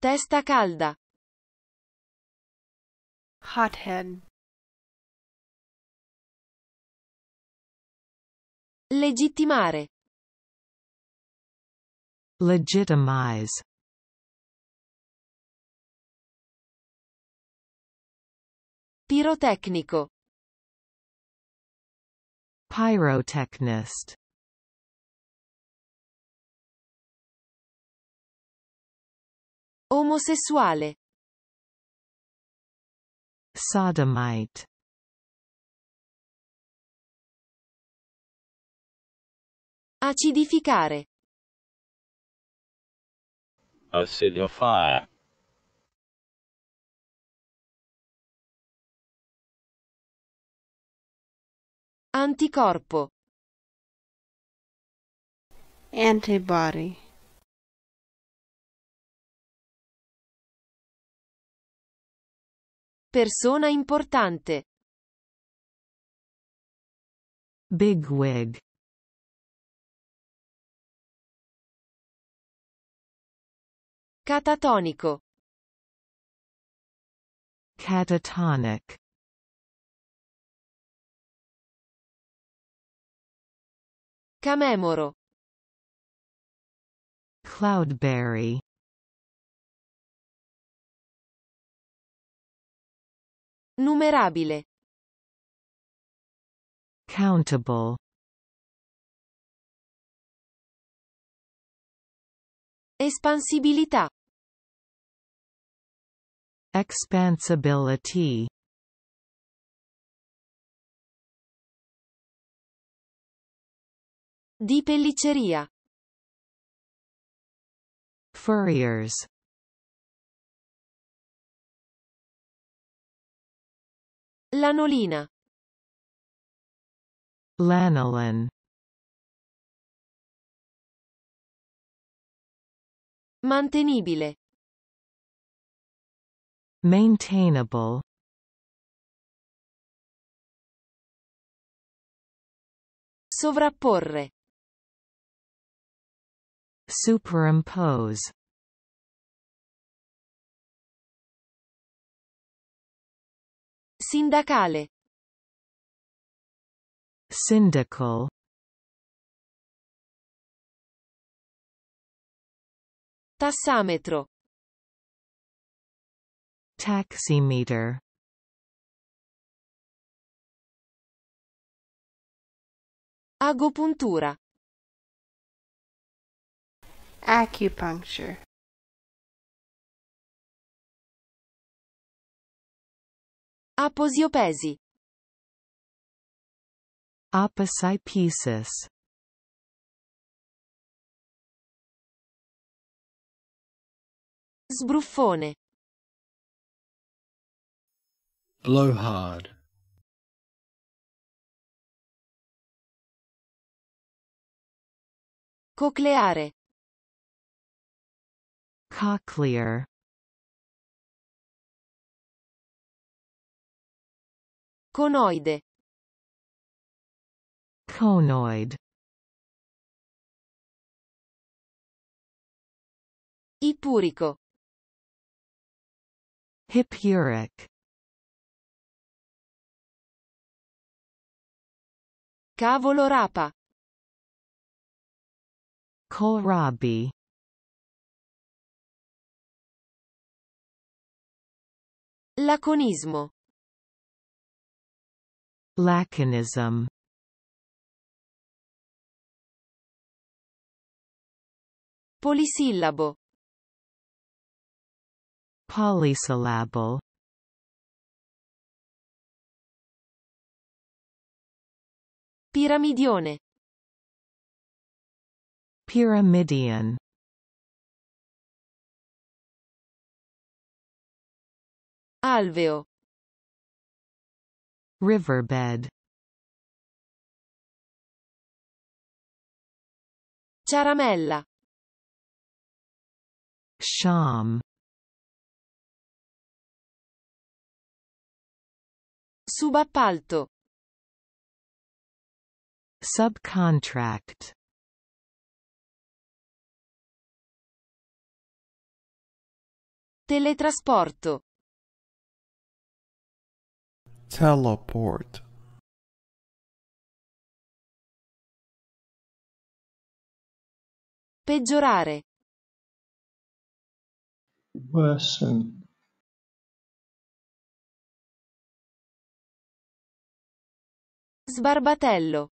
Testa calda. Hot head. Legittimare. Legitimize. Pirotecnico. Pyrotechnist. Omosessuale. Sodomite. Acidificare. Acidifiare. Anticorpo. Antibody. Persona importante. Big wig. Catatonico. Catatonic. Camemoro. Cloudberry. Numerabile. Countable. Espansibilità. Expansibility. Di pelliceria. Furriers. Lanolina. Lanolin. Mantenibile. Maintainable. Sovrapporre. Superimpose. Sindacale. Syndical. Tassametro. Taximeter. Agopuntura. Acupuncture. Αποσιοπέζει. Αποσιοπήσεις. Sbruffone. Blowhard. Cocleare. Cochlear. Conoide. Conoid. Ipurico. Hippuric. Cavolo rapa. Kohlrabi. Laconismo. Lacanism Polisillabo Polysyllable Piramidione Pyramidian Alveo Riverbed Ciaramella Sham Subappalto Subcontract Teletrasporto Teleport. Peggiorare. Worsen. Sbarbatello.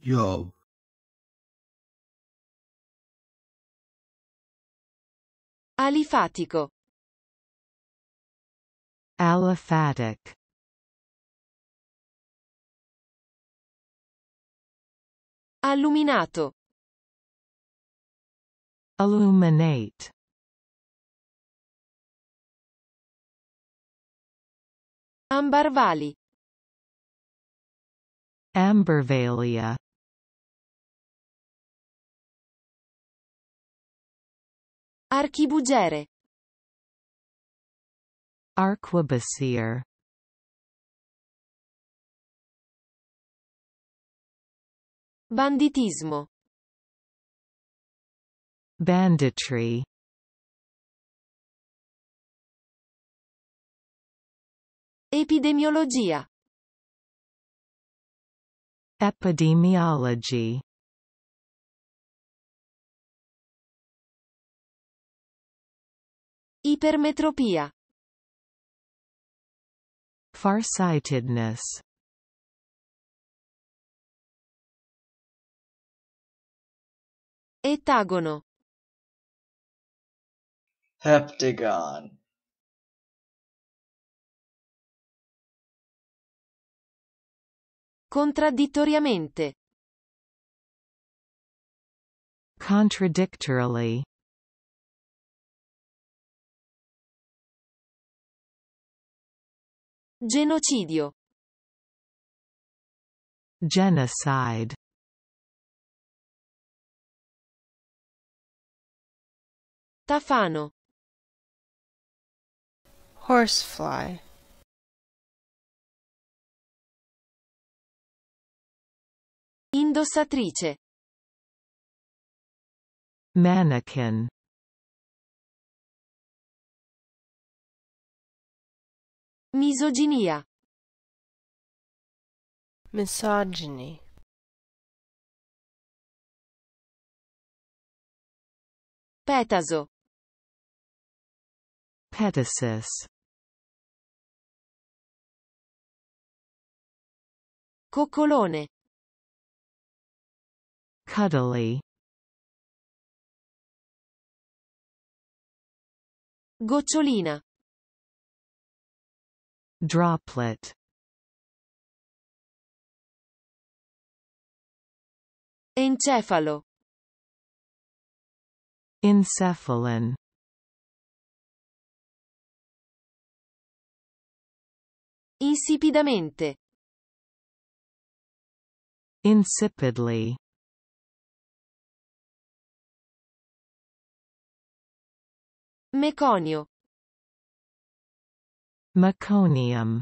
Yo. Alifatico. Aliphatic Alluminato Illuminate Ambarvali Ambervalia Archibugere Arquebusier. Banditismo Banditry Epidemiologia Epidemiology Ipermetropia Farsightedness Ettagono Heptagon Contraddittoriamente Contradictorily Genocidio. Genocide. Tafano. Horsefly. Indossatrice. Mannequin. Misoginia. Misogyny. Petaso. Petasis. Coccolone. Cuddly. Gocciolina. Droplet Encefalo Encephalon Insipidamente Insipidly Meconio Meconium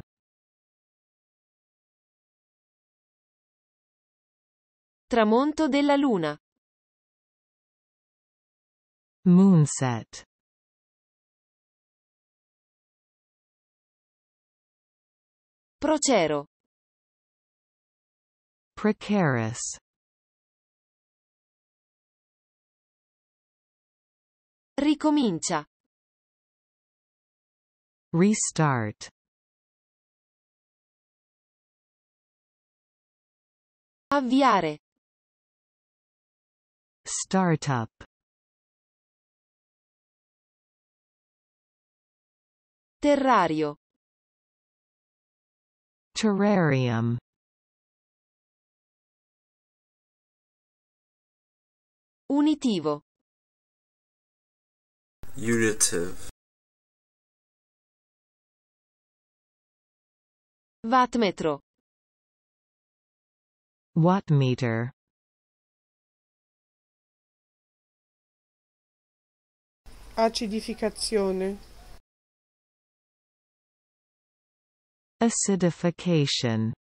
Tramonto della luna Moonset Procero Precarious Ricomincia Restart Avviare Startup Terrario Terrarium Unitivo Unitive Wattmetro. Wattmeter. Acidificazione. Acidification.